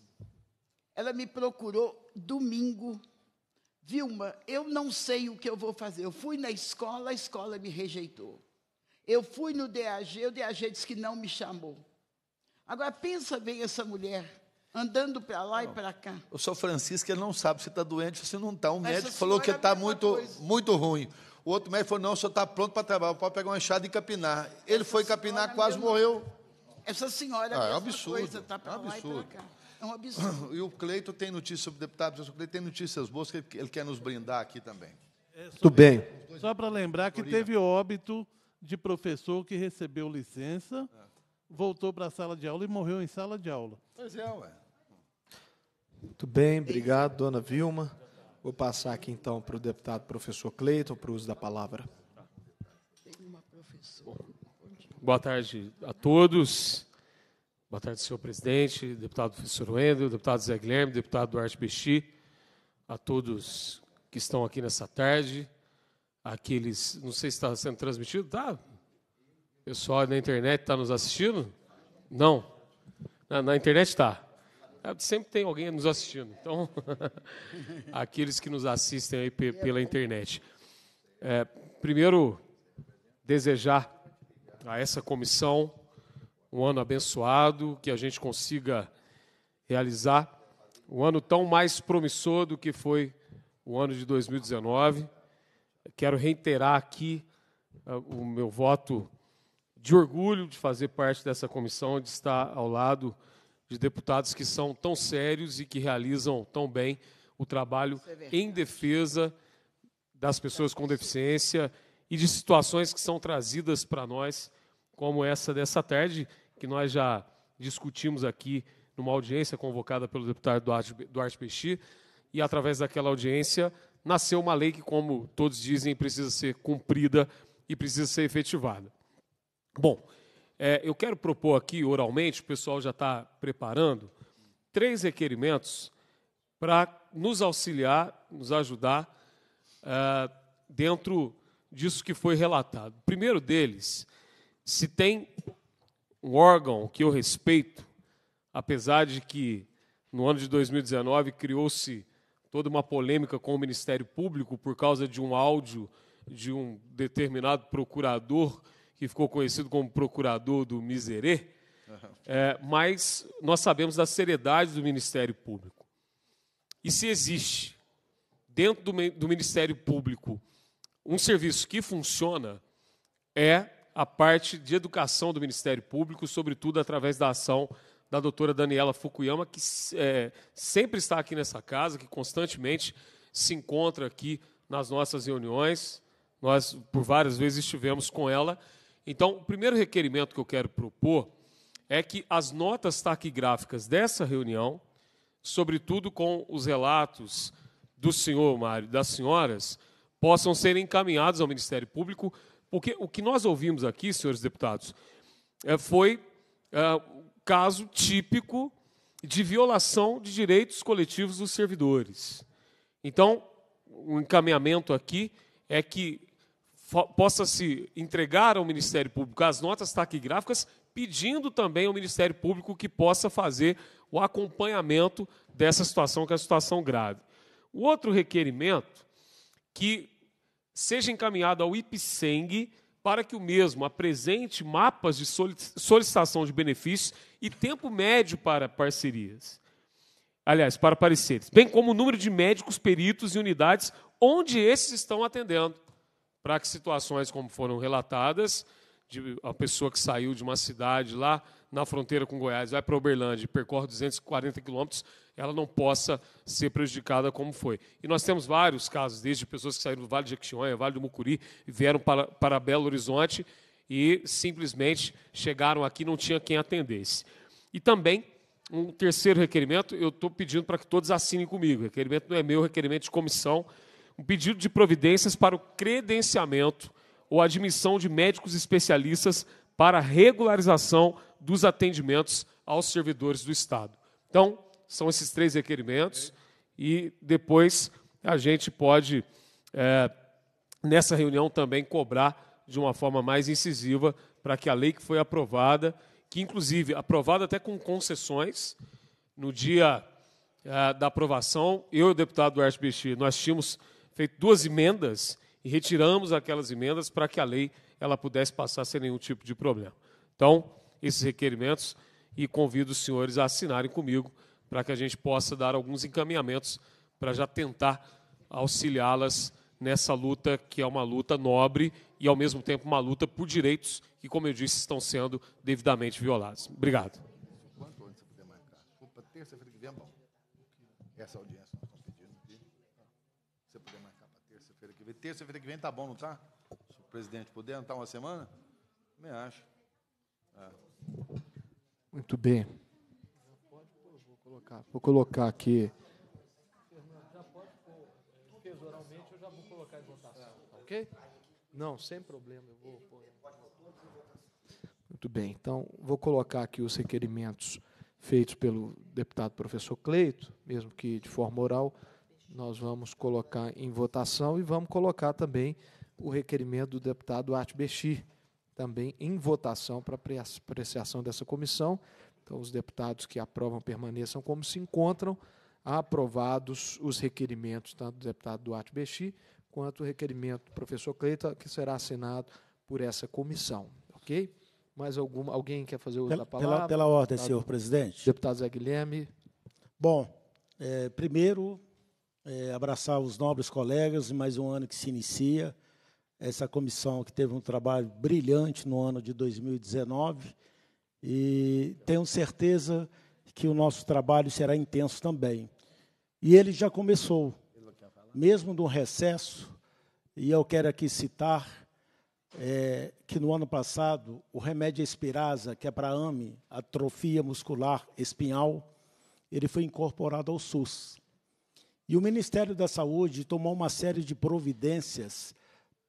ela me procurou domingo. Vilma, eu não sei o que eu vou fazer. Eu fui na escola, a escola me rejeitou. Eu fui no DAG, o DAG disse que não me chamou. Agora pensa bem essa mulher andando para lá não. e para cá. O São Francisco ele não sabe se está doente ou se não está. Um médico falou que está é muito, muito ruim. O outro médico falou: não, o senhor está pronto para trabalhar, pode pegar uma enxada e capinar. Ele Essa foi capinar, quase mesmo. morreu. Essa senhora ah, é um absurdo. Coisa, tá é, é um absurdo. É um absurdo. E o Cleito tem notícias sobre deputados, o Cleito tem notícias boas que ele quer nos brindar aqui também. É, Tudo bem. Só para lembrar que teve óbito de professor que recebeu licença, é. voltou para a sala de aula e morreu em sala de aula. Pois é, ué. Muito bem, obrigado, dona Vilma. Vou passar aqui então para o deputado professor Cleiton para o uso da palavra. Boa tarde a todos. Boa tarde, senhor presidente, deputado professor Wendel, deputado Zé Guilherme, deputado Duarte Bexi, a todos que estão aqui nessa tarde, aqueles, não sei se está sendo transmitido, tá? Pessoal na internet está nos assistindo? Não. Na, na internet está. É, sempre tem alguém nos assistindo. Então, aqueles que nos assistem aí pela internet. É, primeiro, desejar a essa comissão um ano abençoado, que a gente consiga realizar um ano tão mais promissor do que foi o ano de 2019. Quero reiterar aqui ah, o meu voto de orgulho de fazer parte dessa comissão, de estar ao lado de deputados que são tão sérios e que realizam tão bem o trabalho é em defesa das pessoas com deficiência e de situações que são trazidas para nós, como essa dessa tarde, que nós já discutimos aqui numa audiência convocada pelo deputado Duarte, Duarte Peixi, e através daquela audiência nasceu uma lei que, como todos dizem, precisa ser cumprida e precisa ser efetivada. Bom, é, eu quero propor aqui, oralmente, o pessoal já está preparando, três requerimentos para nos auxiliar, nos ajudar é, dentro disso que foi relatado. O primeiro deles, se tem um órgão que eu respeito, apesar de que no ano de 2019 criou-se toda uma polêmica com o Ministério Público por causa de um áudio de um determinado procurador que ficou conhecido como procurador do Miserê, é, mas nós sabemos da seriedade do Ministério Público. E se existe, dentro do, do Ministério Público, um serviço que funciona, é a parte de educação do Ministério Público, sobretudo através da ação da doutora Daniela Fukuyama, que é, sempre está aqui nessa casa, que constantemente se encontra aqui nas nossas reuniões. Nós, por várias vezes, estivemos com ela então, o primeiro requerimento que eu quero propor é que as notas taquigráficas dessa reunião, sobretudo com os relatos do senhor Mário, das senhoras, possam ser encaminhados ao Ministério Público, porque o que nós ouvimos aqui, senhores deputados, eh, foi eh, um caso típico de violação de direitos coletivos dos servidores. Então, o encaminhamento aqui é que possa se entregar ao Ministério Público as notas taquigráficas, pedindo também ao Ministério Público que possa fazer o acompanhamento dessa situação, que é a situação grave. O outro requerimento que seja encaminhado ao IPSENG para que o mesmo apresente mapas de solicitação de benefícios e tempo médio para parcerias. Aliás, para pareceres, bem como o número de médicos, peritos e unidades onde esses estão atendendo para que situações como foram relatadas, de a pessoa que saiu de uma cidade lá na fronteira com Goiás, vai para Uberlândia e percorre 240 quilômetros, ela não possa ser prejudicada como foi. E nós temos vários casos, desde pessoas que saíram do Vale de Jequitinhonha, Vale do Mucuri, vieram para, para Belo Horizonte e simplesmente chegaram aqui não tinha quem atendesse. E também, um terceiro requerimento, eu estou pedindo para que todos assinem comigo. O requerimento não é meu, é requerimento de comissão, um pedido de providências para o credenciamento ou admissão de médicos especialistas para regularização dos atendimentos aos servidores do Estado. Então, são esses três requerimentos e depois a gente pode, é, nessa reunião, também cobrar de uma forma mais incisiva para que a lei que foi aprovada, que inclusive aprovada até com concessões, no dia é, da aprovação, eu e o deputado Duarte Bixi, nós tínhamos feito duas emendas e retiramos aquelas emendas para que a lei ela pudesse passar sem nenhum tipo de problema. Então, esses requerimentos e convido os senhores a assinarem comigo para que a gente possa dar alguns encaminhamentos para já tentar auxiliá-las nessa luta que é uma luta nobre e ao mesmo tempo uma luta por direitos que, como eu disse, estão sendo devidamente violados. Obrigado. Quanto antes você puder marcar? Terça-feira que vem é bom. Essa audiência. terça-feira que vem tá bom, não tá? Se o presidente puder, não está uma semana? Me acho. É. Muito bem. Vou colocar, vou colocar aqui. Já pode pôr. eu já vou colocar em votação. Tá ok? Não, sem problema, eu vou pôr. Muito bem, então vou colocar aqui os requerimentos feitos pelo deputado professor Cleito, mesmo que de forma oral, nós vamos colocar em votação e vamos colocar também o requerimento do deputado Arte Bexi, também em votação para apreciação dessa comissão. Então, os deputados que aprovam permaneçam como se encontram, aprovados os requerimentos, tanto do deputado Duarte Bexi, quanto o requerimento do professor Cleita, que será assinado por essa comissão. Ok? Mais alguma, alguém quer fazer uso pela, da palavra? Pela, pela ordem, deputado, senhor presidente. Deputado Zé Guilherme. Bom, é, primeiro, é, abraçar os nobres colegas em mais um ano que se inicia. Essa comissão que teve um trabalho brilhante no ano de 2019 e tenho certeza que o nosso trabalho será intenso também. E ele já começou, mesmo no recesso, e eu quero aqui citar é, que no ano passado o remédio Espirasa, que é para AME, atrofia muscular espinhal, ele foi incorporado ao SUS e o Ministério da Saúde tomou uma série de providências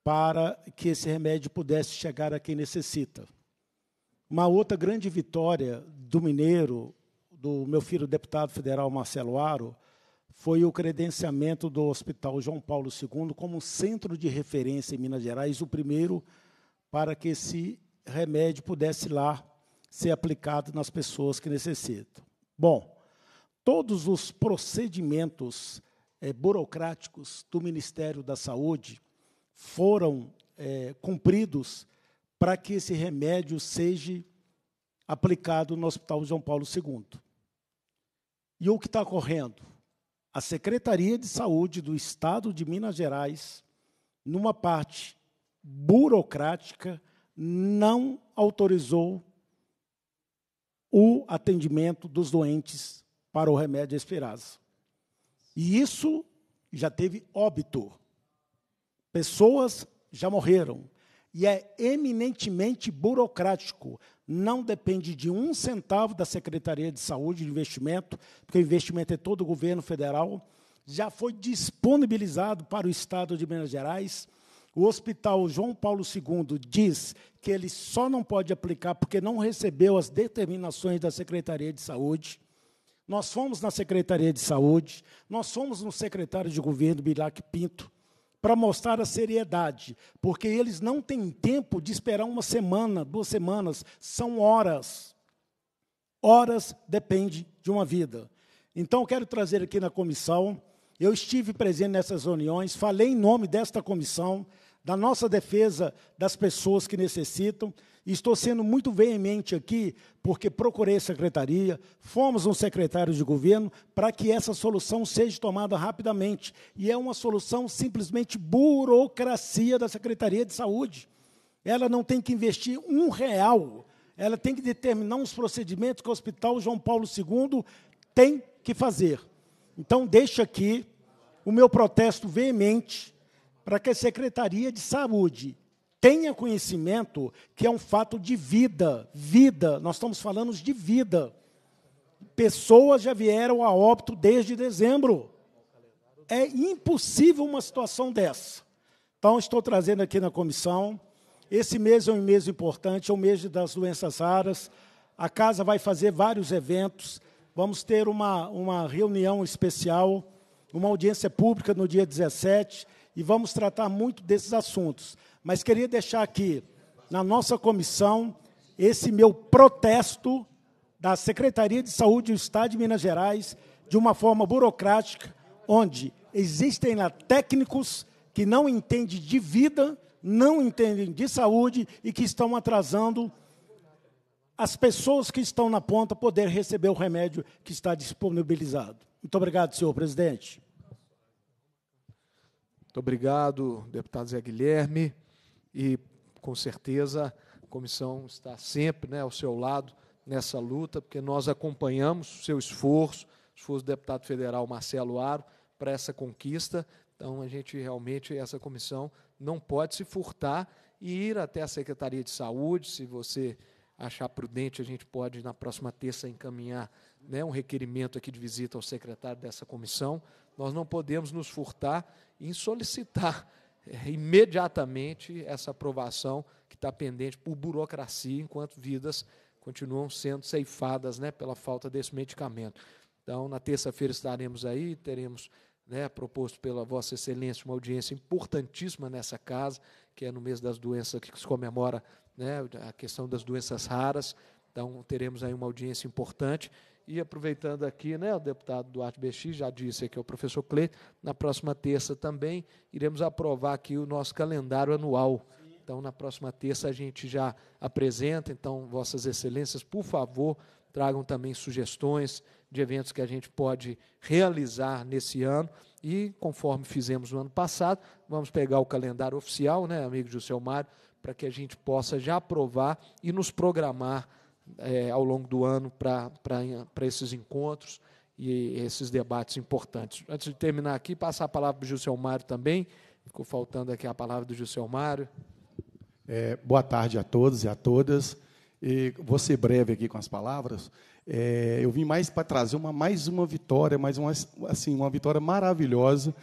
para que esse remédio pudesse chegar a quem necessita. Uma outra grande vitória do mineiro, do meu filho deputado federal Marcelo Aro, foi o credenciamento do Hospital João Paulo II como centro de referência em Minas Gerais, o primeiro para que esse remédio pudesse lá ser aplicado nas pessoas que necessitam. Bom, todos os procedimentos é, burocráticos do Ministério da Saúde foram é, cumpridos para que esse remédio seja aplicado no Hospital João Paulo II. E o que está ocorrendo? A Secretaria de Saúde do Estado de Minas Gerais, numa parte burocrática, não autorizou o atendimento dos doentes para o remédio espirase. E isso já teve óbito. Pessoas já morreram. E é eminentemente burocrático. Não depende de um centavo da Secretaria de Saúde de investimento, porque o investimento é todo o governo federal. Já foi disponibilizado para o Estado de Minas Gerais. O Hospital João Paulo II diz que ele só não pode aplicar porque não recebeu as determinações da Secretaria de Saúde. Nós fomos na Secretaria de Saúde, nós fomos no secretário de governo, Bilac Pinto, para mostrar a seriedade, porque eles não têm tempo de esperar uma semana, duas semanas, são horas. Horas depende de uma vida. Então, quero trazer aqui na comissão, eu estive presente nessas reuniões, falei em nome desta comissão, da nossa defesa das pessoas que necessitam. E estou sendo muito veemente aqui, porque procurei a secretaria, fomos um secretário de governo para que essa solução seja tomada rapidamente. E é uma solução simplesmente burocracia da Secretaria de Saúde. Ela não tem que investir um real, ela tem que determinar uns procedimentos que o Hospital João Paulo II tem que fazer. Então, deixo aqui o meu protesto veemente para que a Secretaria de Saúde tenha conhecimento que é um fato de vida, vida, nós estamos falando de vida. Pessoas já vieram a óbito desde dezembro. É impossível uma situação dessa. Então, estou trazendo aqui na comissão. Esse mês é um mês importante, é o um mês das doenças raras. A casa vai fazer vários eventos. Vamos ter uma, uma reunião especial, uma audiência pública no dia 17 e vamos tratar muito desses assuntos. Mas queria deixar aqui, na nossa comissão, esse meu protesto da Secretaria de Saúde do Estado de Minas Gerais, de uma forma burocrática, onde existem lá técnicos que não entendem de vida, não entendem de saúde e que estão atrasando as pessoas que estão na ponta poder receber o remédio que está disponibilizado. Muito obrigado, senhor presidente. Muito obrigado, deputado Zé Guilherme, e com certeza a comissão está sempre né, ao seu lado nessa luta, porque nós acompanhamos o seu esforço, o esforço do deputado federal Marcelo Aro, para essa conquista. Então, a gente realmente, essa comissão não pode se furtar e ir até a Secretaria de Saúde, se você achar prudente, a gente pode, na próxima terça, encaminhar né, um requerimento aqui de visita ao secretário dessa comissão, nós não podemos nos furtar em solicitar eh, imediatamente essa aprovação que está pendente por burocracia, enquanto vidas continuam sendo ceifadas né, pela falta desse medicamento. Então, na terça-feira estaremos aí, teremos né, proposto pela Vossa Excelência uma audiência importantíssima nessa casa, que é no mês das doenças que se comemora né, a questão das doenças raras. Então, teremos aí uma audiência importante e aproveitando aqui, né, o deputado Duarte Bexi já disse aqui o professor Cleiton, na próxima terça também iremos aprovar aqui o nosso calendário anual. Sim. Então, na próxima terça a gente já apresenta. Então, Vossas Excelências, por favor, tragam também sugestões de eventos que a gente pode realizar nesse ano. E, conforme fizemos no ano passado, vamos pegar o calendário oficial, né, amigo Mário, para que a gente possa já aprovar e nos programar é, ao longo do ano para esses encontros e esses debates importantes. Antes de terminar aqui, passar a palavra para o Gilson Mário também. Ficou faltando aqui a palavra do Gilson Mário. É, boa tarde a todos e a todas. E vou ser breve aqui com as palavras. É, eu vim mais para trazer uma, mais uma vitória, mais uma, assim, uma vitória maravilhosa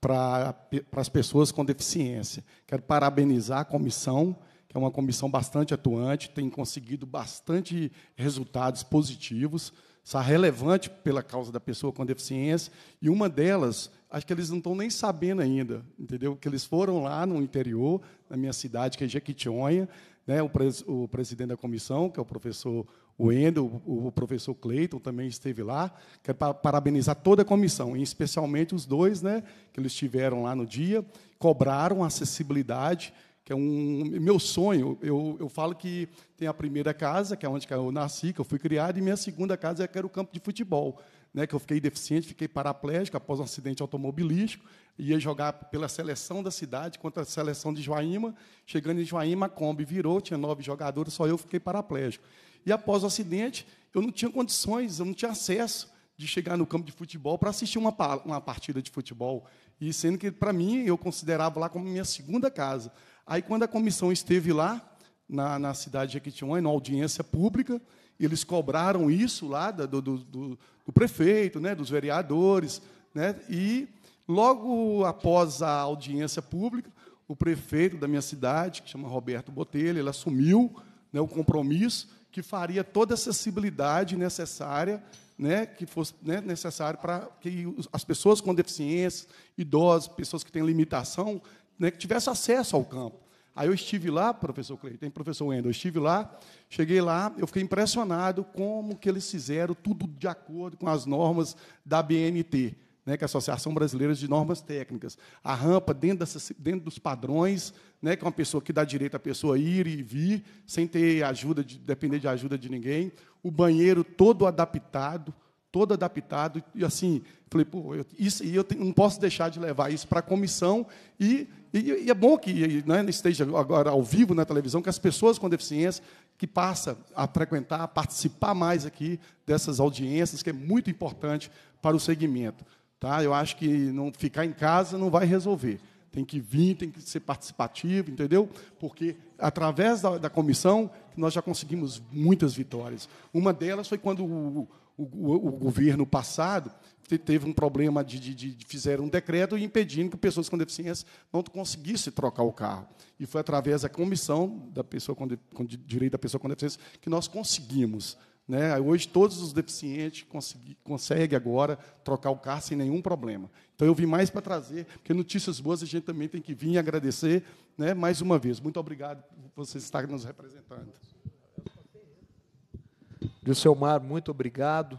para as pessoas com deficiência. Quero parabenizar a comissão é uma comissão bastante atuante, tem conseguido bastante resultados positivos, está relevante pela causa da pessoa com deficiência, e uma delas, acho que eles não estão nem sabendo ainda, entendeu? Que eles foram lá no interior, na minha cidade, que é Jequitinhonha, né, o, pres, o presidente da comissão, que é o professor Wendel, o, o professor Cleiton também esteve lá. Quero é pa parabenizar toda a comissão, e especialmente os dois, né, que eles estiveram lá no dia, cobraram acessibilidade que é um meu sonho. Eu, eu falo que tem a primeira casa, que é onde eu nasci, que eu fui criado, e minha segunda casa é que era o campo de futebol, né, que eu fiquei deficiente, fiquei paraplégico após um acidente automobilístico, ia jogar pela seleção da cidade contra a seleção de Joaíma, chegando em Joaíma, a Kombi virou, tinha nove jogadores, só eu fiquei paraplégico. E após o acidente, eu não tinha condições, eu não tinha acesso de chegar no campo de futebol para assistir uma, uma partida de futebol. E sendo que, para mim, eu considerava lá como minha segunda casa. Aí, quando a comissão esteve lá, na, na cidade de Jequitinhonha, numa audiência pública, eles cobraram isso lá do, do, do, do prefeito, né, dos vereadores, né, e logo após a audiência pública, o prefeito da minha cidade, que chama Roberto Botelho, ele assumiu né, o compromisso que faria toda a acessibilidade necessária, né, que fosse né, necessário para que as pessoas com deficiência, idosos, pessoas que têm limitação, né, que tivesse acesso ao campo. Aí eu estive lá, professor Cleiton, professor Wendel, eu estive lá, cheguei lá, eu fiquei impressionado como que eles fizeram tudo de acordo com as normas da BNT, né, que é a Associação Brasileira de Normas Técnicas. A rampa dentro, dessas, dentro dos padrões, né, que é uma pessoa que dá direito à pessoa ir e vir, sem ter ajuda, de, depender de ajuda de ninguém. O banheiro todo adaptado, todo adaptado. E assim, falei, pô, eu, isso, eu não posso deixar de levar isso para a comissão. E, e, e, é bom que né, esteja agora ao vivo na televisão, que as pessoas com deficiência que passam a frequentar, a participar mais aqui dessas audiências, que é muito importante para o segmento. Tá? Eu acho que não ficar em casa não vai resolver. Tem que vir, tem que ser participativo, entendeu? Porque através da, da comissão nós já conseguimos muitas vitórias. Uma delas foi quando o, o, o, o governo passado teve um problema de, de, de, fizeram um decreto impedindo que pessoas com deficiência não conseguissem trocar o carro. E foi através da comissão da pessoa com, de, com direito da pessoa com deficiência que nós conseguimos. Né? Hoje todos os deficientes conseguem agora trocar o carro sem nenhum problema. Então eu vim mais para trazer, porque notícias boas a gente também tem que vir e agradecer, né? Mais uma vez, muito obrigado por vocês estarem nos representando mar muito obrigado.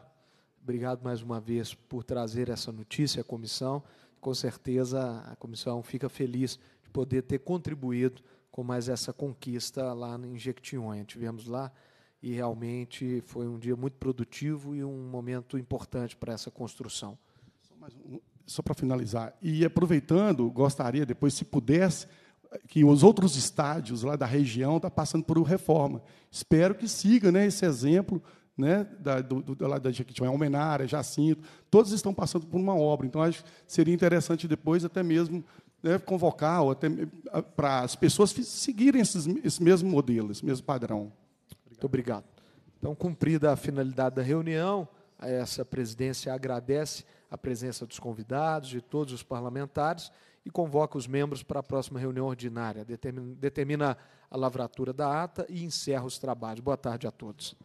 Obrigado mais uma vez por trazer essa notícia à comissão. Com certeza a comissão fica feliz de poder ter contribuído com mais essa conquista lá em Jequitinhonha. Tivemos lá e realmente foi um dia muito produtivo e um momento importante para essa construção. Só, um, só para finalizar, e aproveitando, gostaria depois, se pudesse, que os outros estádios lá da região estão tá passando por reforma. Espero que siga né, esse exemplo né, da, do, do, lá da Jequitinhonha, Almenara, Jacinto, todos estão passando por uma obra. Então, acho que seria interessante depois até mesmo né, convocar ou até para as pessoas seguirem esses, esse mesmo modelo, esse mesmo padrão. Obrigado. Muito obrigado. Então, cumprida a finalidade da reunião, eh, essa presidência agradece a presença dos convidados, de todos os parlamentares, e convoca os membros para a próxima reunião ordinária. Determina, a lavratura da ata e encerra os trabalhos. Boa tarde a todos.